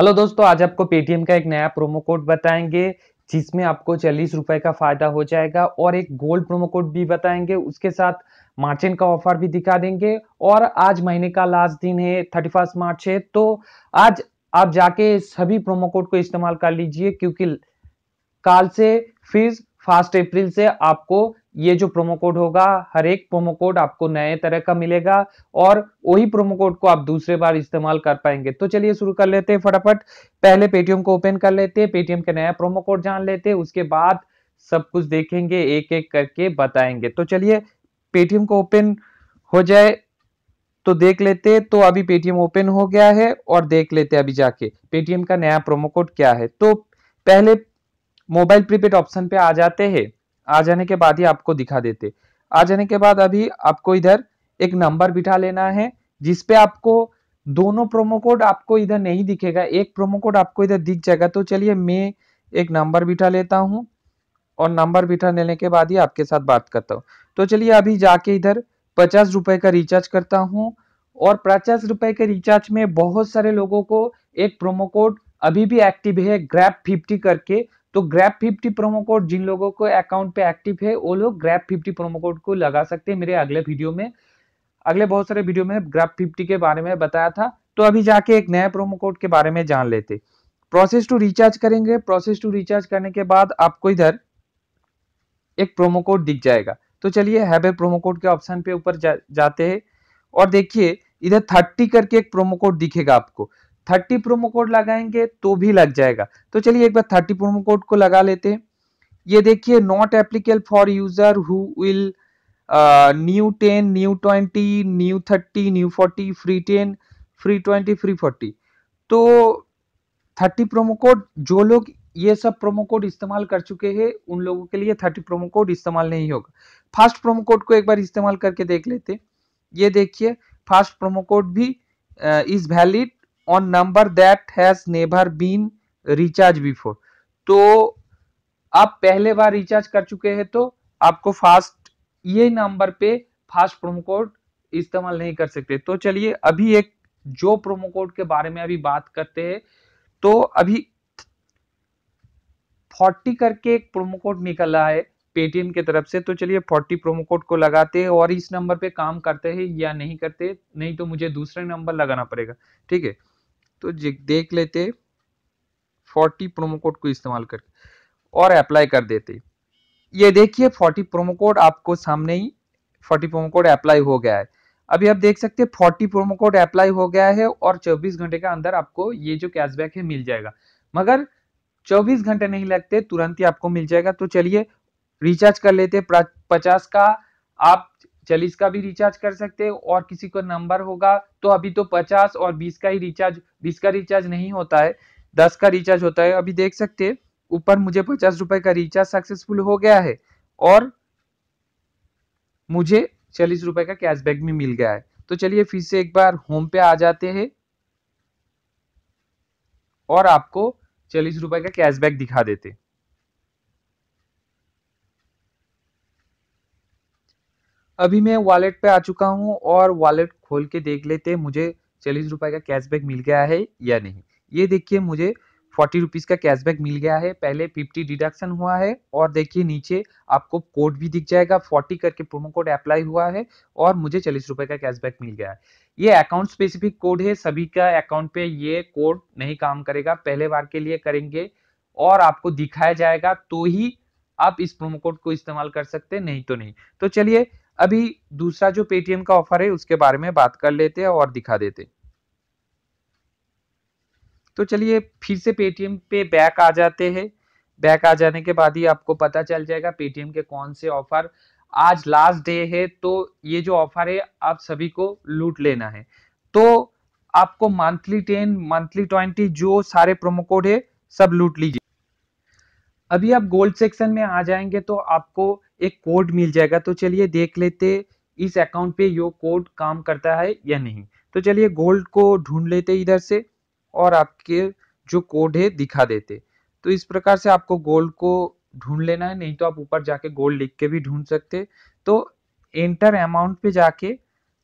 hello दोस्तों आज आपको पेटीएम का एक नया प्रोमो कोड बताएंगे जिसमें आपको चालीस रुपए का फायदा हो जाएगा और एक गोल्ड प्रोमो कोड भी बताएंगे उसके साथ मार्चिन का ऑफर भी दिखा देंगे और आज महीने का लास्ट दिन है थर्टी फर्स्ट मार्च है तो आज आप जाके सभी प्रोमो कोड को इस्तेमाल कर लीजिए क्योंकि काल से फिर फर्स्ट अप्रैल से आपको ये जो प्रोमो कोड होगा हर एक प्रोमो कोड आपको नए तरह का मिलेगा और वही प्रोमो कोड को आप दूसरे बार इस्तेमाल कर पाएंगे तो चलिए शुरू कर लेते हैं फटाफट पहले पेटीएम को ओपन कर लेते हैं पेटीएम का नया प्रोमो कोड जान लेते हैं उसके बाद सब कुछ देखेंगे एक एक करके बताएंगे तो चलिए पेटीएम को ओपन हो जाए तो देख लेते तो अभी पेटीएम ओपन हो गया है और देख लेते अभी जाके पेटीएम का नया प्रोमो कोड क्या है तो पहले मोबाइल प्रीपेड ऑप्शन पे आ जाते हैं आ जाने के बाद ही आपको दिखा देते आ जाने के बाद अभी आपको इधर एक नंबर बिठा लेना है जिसपे आपको दोनों प्रोमो कोड आपको इधर नहीं दिखेगा एक प्रोमो कोड आपको इधर दिख जाएगा तो चलिए मैं एक नंबर बिठा लेता हूँ और नंबर बिठा लेने के बाद ही आपके साथ बात करता हूँ तो चलिए अभी जाके इधर पचास रुपए का रिचार्ज करता हूँ और पचास रुपए के रिचार्ज में बहुत सारे लोगों को एक प्रोमो कोड अभी भी एक्टिव है ग्रैप फिफ्टी करके तो ग्रैप फिफ्टी प्रोमो कोड जिन लोगों को अकाउंट पे एक्टिव है वो लोग ग्रैप फिफ्टी प्रोमो कोड को लगा सकते हैं मेरे अगले वीडियो में अगले बहुत सारे वीडियो में ग्रैप फिफ्टी के बारे में बताया था तो अभी जाके एक नया प्रोमो कोड के बारे में जान लेते प्रोसेस टू रिचार्ज करेंगे प्रोसेस टू रिचार्ज करने के बाद आपको इधर एक प्रोमो कोड दिख जाएगा तो चलिए हैबे प्रोमो कोड के ऑप्शन पे ऊपर जा, जाते हैं और देखिए इधर थर्टी करके एक प्रोमो कोड दिखेगा आपको थर्टी प्रोमो कोड लगाएंगे तो भी लग जाएगा तो चलिए एक बार थर्टी प्रोमो कोड को लगा लेते हैं ये देखिए not applicable for user who will new ten new twenty new thirty new forty free ten free twenty free forty तो थर्टी प्रोमो कोड जो लोग ये सब प्रोमो कोड इस्तेमाल कर चुके हैं उन लोगों के लिए थर्टी प्रोमो कोड इस्तेमाल नहीं होगा फास्ट प्रोमो कोड को एक बार इस्तेमाल करके देख लेते ये देखिए फास्ट प्रोमो कोड भी is valid on number that has never been recharge before तो आप पहले बार रिचार्ज कर चुके हैं तो आपको फास्ट ये नंबर पे फास्ट प्रोमो कोड इस्तेमाल नहीं कर सकते तो चलिए अभी एक जो प्रोमो कोड के बारे में अभी बात करते हैं तो अभी फोर्टी करके एक प्रोमो कोड निकल रहा है पेटीएम के तरफ से तो चलिए फोर्टी प्रोमो कोड को लगाते हैं और इस नंबर पे काम करते हैं या नहीं करते नहीं तो मुझे दूसरे नंबर लगाना पड़ेगा ठीक है तो देख लेते 40 प्रोमो कोड को इस्तेमाल करके और अप्लाई कर देते ये देखिए 40 प्रोमो कोड आपको सामने ही 40 प्रोमो कोड अप्लाई हो गया है अभी आप देख सकते हैं 40 प्रोमो कोड अप्लाई हो गया है और 24 घंटे के अंदर आपको ये जो कैशबैक है मिल जाएगा मगर 24 घंटे नहीं लगते तुरंत ही आपको मिल जाएगा तो चलिए रिचार्ज कर लेते पचास का आप चालीस इसका भी रिचार्ज कर सकते हैं और किसी को नंबर होगा तो अभी तो पचास और बीस का ही रिचार्ज बीस का रिचार्ज नहीं होता है दस का रिचार्ज होता है अभी देख सकते हैं ऊपर मुझे पचास रुपए का रिचार्ज सक्सेसफुल हो गया है और मुझे चालीस रुपए का कैशबैक भी मिल गया है तो चलिए फिर से एक बार होम पे आ जाते हैं और आपको चालीस रुपए का कैशबैक दिखा देते अभी मैं वॉलेट पे आ चुका हूँ और वॉलेट खोल के देख लेते मुझे चालीस रुपए का कैशबैक मिल गया है या नहीं ये देखिए मुझे फोर्टी रुपीज़ का कैशबैक मिल गया है पहले फिफ्टी डिडक्शन हुआ है और देखिए नीचे आपको कोड भी दिख जाएगा फोर्टी करके प्रोमो कोड अप्लाई हुआ है और मुझे चालीस रुपये का कैशबैक मिल गया है ये अकाउंट स्पेसिफिक कोड है सभी का अकाउंट पे ये कोड नहीं काम करेगा पहले बार के लिए करेंगे और आपको दिखाया जाएगा तो ही आप इस प्रोमो कोड को इस्तेमाल कर सकते नहीं तो नहीं तो चलिए अभी दूसरा जो पेटीएम का ऑफर है उसके बारे में बात कर लेते हैं और दिखा देते तो चलिए फिर से पेटीएम पे बैक आ जाते हैं बैक आ जाने के बाद ही आपको पता चल जाएगा पेटीएम के कौन से ऑफर आज लास्ट डे है तो ये जो ऑफर है आप सभी को लूट लेना है तो आपको मंथली टेन मंथली ट्वेंटी जो सारे प्रोमो कोड है सब लूट लीजिए अभी आप गोल्ड सेक्शन में आ जाएंगे तो आपको एक कोड मिल जाएगा तो चलिए देख लेते इस अकाउंट पे यो कोड काम करता है या नहीं तो चलिए गोल्ड को ढूंढ लेते इधर से और आपके जो कोड है दिखा देते तो इस प्रकार से आपको गोल्ड को ढूंढ लेना है नहीं तो आप ऊपर जाके गोल्ड लिख के भी ढूंढ सकते तो एंटर अमाउंट पे जाके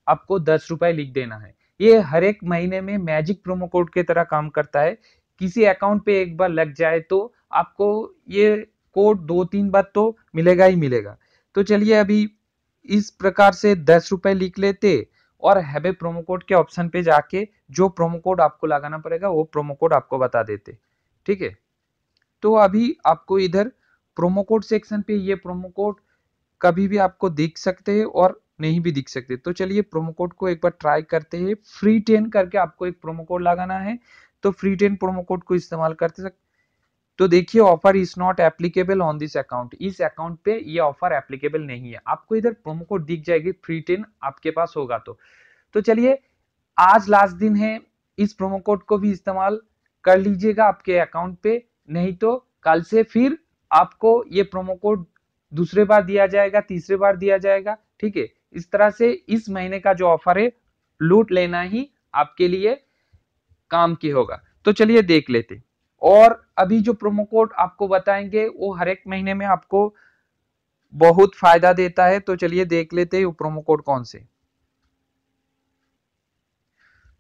आपको दस रुपए लिख देना है ये हर एक महीने में मैजिक प्रोमो कोड के तरह काम करता है किसी अकाउंट पे एक बार लग जाए तो आपको ये कोड दो तीन बार तो मिलेगा ही मिलेगा तो चलिए अभी इस प्रकार से दस रुपये लिख लेते और हैबे प्रोमो कोड के ऑप्शन पे जाके जो प्रोमो कोड आपको लगाना पड़ेगा वो प्रोमो कोड आपको बता देते ठीक है तो अभी आपको इधर प्रोमो कोड सेक्शन पे ये प्रोमो कोड कभी भी आपको दिख सकते हैं और नहीं भी दिख सकते तो चलिए प्रोमो कोड को एक बार ट्राई करते हैं फ्री टेन करके आपको एक प्रोमो कोड लगाना है तो फ्री टेन प्रोमो कोड को इस्तेमाल करते सकते तो देखिए offer is not applicable on this account इस अकाउंट पे ये ऑफर एप्लीकेबल नहीं है आपको इधर प्रोमो कोड दिख जाएगी फ्री टेन आपके पास होगा तो तो चलिए आज लास्ट दिन है इस प्रोमो कोड को भी इस्तेमाल कर लीजिएगा आपके अकाउंट पे नहीं तो कल से फिर आपको ये प्रोमो कोड दूसरे बार दिया जाएगा तीसरे बार दिया जाएगा ठीक है इस तरह से इस महीने का जो ऑफर है लूट लेना ही आपके लिए काम की होगा तो चलिए देख लेते और अभी जो प्रोमो कोड आपको बताएंगे वो हर एक महीने में आपको बहुत फायदा देता है तो चलिए देख लेते हैं वो प्रोमो कोड कौन से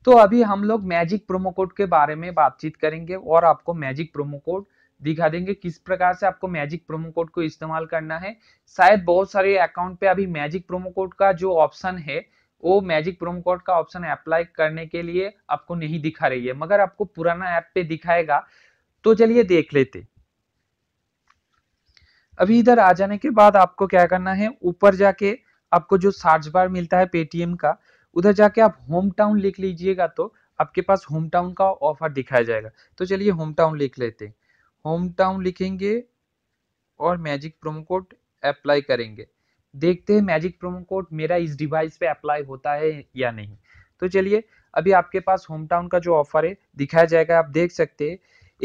तो अभी हम लोग मैजिक प्रोमो कोड के बारे में बातचीत करेंगे और आपको मैजिक प्रोमो कोड दिखा देंगे किस प्रकार से आपको मैजिक प्रोमो कोड को इस्तेमाल करना है शायद बहुत सारे अकाउंट पे अभी मैजिक प्रोमो कोड का जो ऑप्शन है वो मैजिक प्रोमो कोड का ऑप्शन अप्लाई करने के लिए आपको नहीं दिखा रही है मगर आपको पुराना ऐप पे दिखाएगा तो चलिए देख लेते अभी इधर आ जाने के बाद आपको क्या करना है ऊपर जाके आपको जो सर्च बार मिलता है पेटीएम का उधर जाके आप होम टाउन लिख लीजिएगा तो आपके पास होम टाउन का ऑफर दिखाया जाएगा तो चलिए होम टाउन लिख लेते होम टाउन लिखेंगे और मैजिक प्रोमो कोड अप्लाई करेंगे देखते हैं मैजिक प्रोमो कोड मेरा इस डिवाइस पे अप्लाई होता है या नहीं तो चलिए अभी आपके पास होम टाउन का जो ऑफर है दिखाया जाएगा आप देख सकते हैं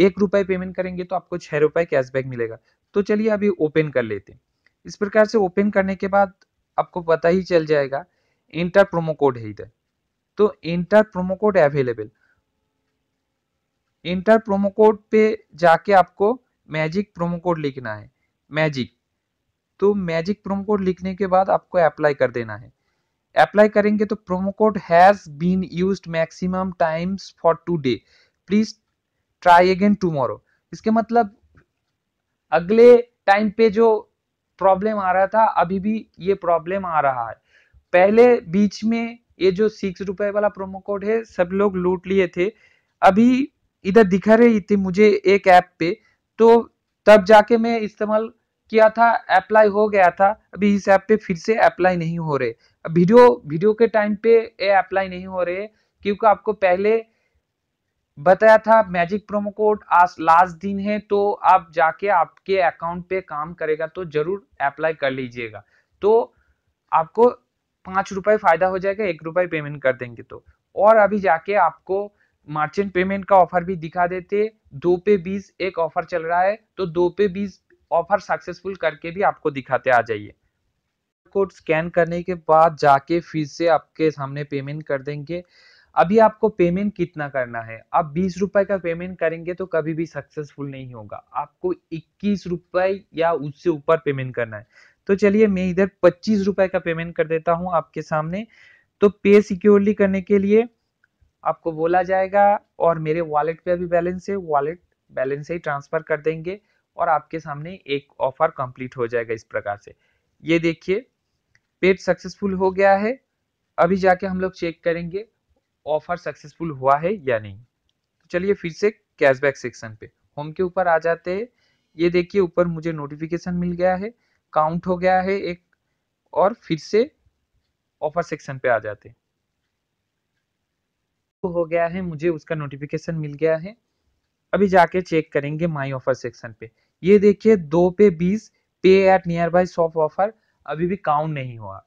एक रुपए पेमेंट करेंगे तो आपको छह रुपए कैशबैक मिलेगा तो चलिए अभी ओपन कर लेते हैं इस प्रकार से ओपन करने के बाद आपको पता ही चल जाएगा इंटर प्रोमो कोड है इधर तो enter promo code available enter promo code पे जाके आपको मैजिक प्रोमो कोड लिखना है मैजिक तो मैजिक प्रोमो कोड लिखने के बाद आपको अप्लाई कर देना है अप्लाई करेंगे तो promo code has been used maximum times for today please try again tomorrow इसके मतलब अगले टाइम पे जो प्रॉब्लम आ रहा था अभी भी ये प्रॉब्लम आ रहा है पहले बीच में ये जो सिक्स रुपए वाला प्रोमो कोड है सब लोग लूट लिए थे अभी इधर दिखा रही थी मुझे एक ऐप पे तो तब जाके मैं इस्तेमाल किया था अप्लाई हो गया था अभी इस ऐप पे फिर से अप्लाई नहीं हो रहे वीडियो वीडियो के टाइम पे ये अप्लाई नहीं हो रहे क्योंकि आपको पहले बताया था मैजिक प्रोमो कोड आज लास्ट दिन है तो आप जाके आपके अकाउंट पे काम करेगा तो जरूर अप्लाई कर लीजिएगा तो आपको पांच रुपए फायदा हो जाएगा एक रुपए पेमेंट कर देंगे तो और अभी जाके आपको मार्चेंट पेमेंट का ऑफर भी दिखा देते दो पे बीस एक ऑफर चल रहा है तो दो पे बीस ऑफर सक्सेसफुल करके भी आपको दिखाते आ जाइए कोड स्कैन करने के बाद जाके फिर से आपके सामने पेमेंट कर देंगे अभी आपको पेमेंट कितना करना है आप बीस रुपए का पेमेंट करेंगे तो कभी भी सक्सेसफुल नहीं होगा आपको इक्कीस रुपए या उससे ऊपर पेमेंट करना है तो चलिए मैं इधर पच्चीस रुपए का पेमेंट कर देता हूँ आपके सामने तो पे सिक्योरली करने के लिए आपको बोला जाएगा और मेरे वॉलेट पे अभी बैलेंस है वॉलेट बैलेंस ही ट्रांसफर कर देंगे और आपके सामने एक ऑफर कंप्लीट हो जाएगा इस प्रकार से ये देखिए पेड सक्सेसफुल हो गया है अभी जाके हम लोग चेक करेंगे ऑफर सक्सेसफुल हुआ है या नहीं तो चलिए फिर से कैशबैक सेक्शन पे होम के ऊपर आ जाते हैं ये देखिए ऊपर मुझे नोटिफिकेशन मिल गया है काउंट हो गया है एक और फिर से ऑफर सेक्शन पे आ जाते तो हो गया है मुझे उसका नोटिफिकेशन मिल गया है अभी जाके चेक करेंगे माई ऑफर सेक्शन पे ये देखिए दो पे बीस पे एट नियर बाई सॉफ ऑफर अभी भी काउंट नहीं हुआ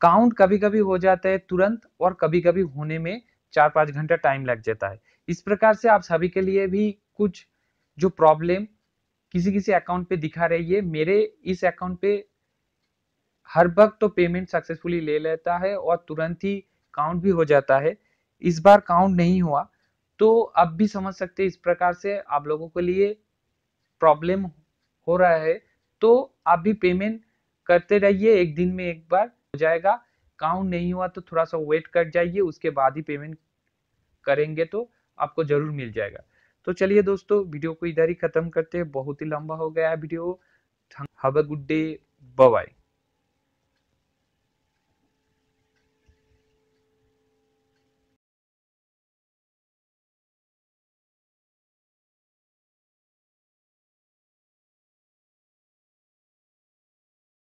काउंट कभी कभी हो जाता है तुरंत और कभी कभी होने में चार पाँच घंटा टाइम लग जाता है इस प्रकार से आप सभी के लिए भी कुछ जो प्रॉब्लम किसी किसी अकाउंट पे दिखा रही है मेरे इस अकाउंट पे हर वक्त तो पेमेंट सक्सेसफुली ले लेता है और तुरंत ही काउंट भी हो जाता है इस बार काउंट नहीं हुआ तो आप भी समझ सकते हैं इस प्रकार से आप लोगों के लिए प्रॉब्लम हो रहा है तो आप भी पेमेंट करते रहिए एक दिन में एक बार हो जाएगा काउंट नहीं हुआ तो थोड़ा सा वेट कर जाइए उसके बाद ही पेमेंट करेंगे तो आपको जरूर मिल जाएगा तो चलिए दोस्तों वीडियो को इधर ही खत्म करते हैं बहुत ही लंबा हो गया है video have a good day bye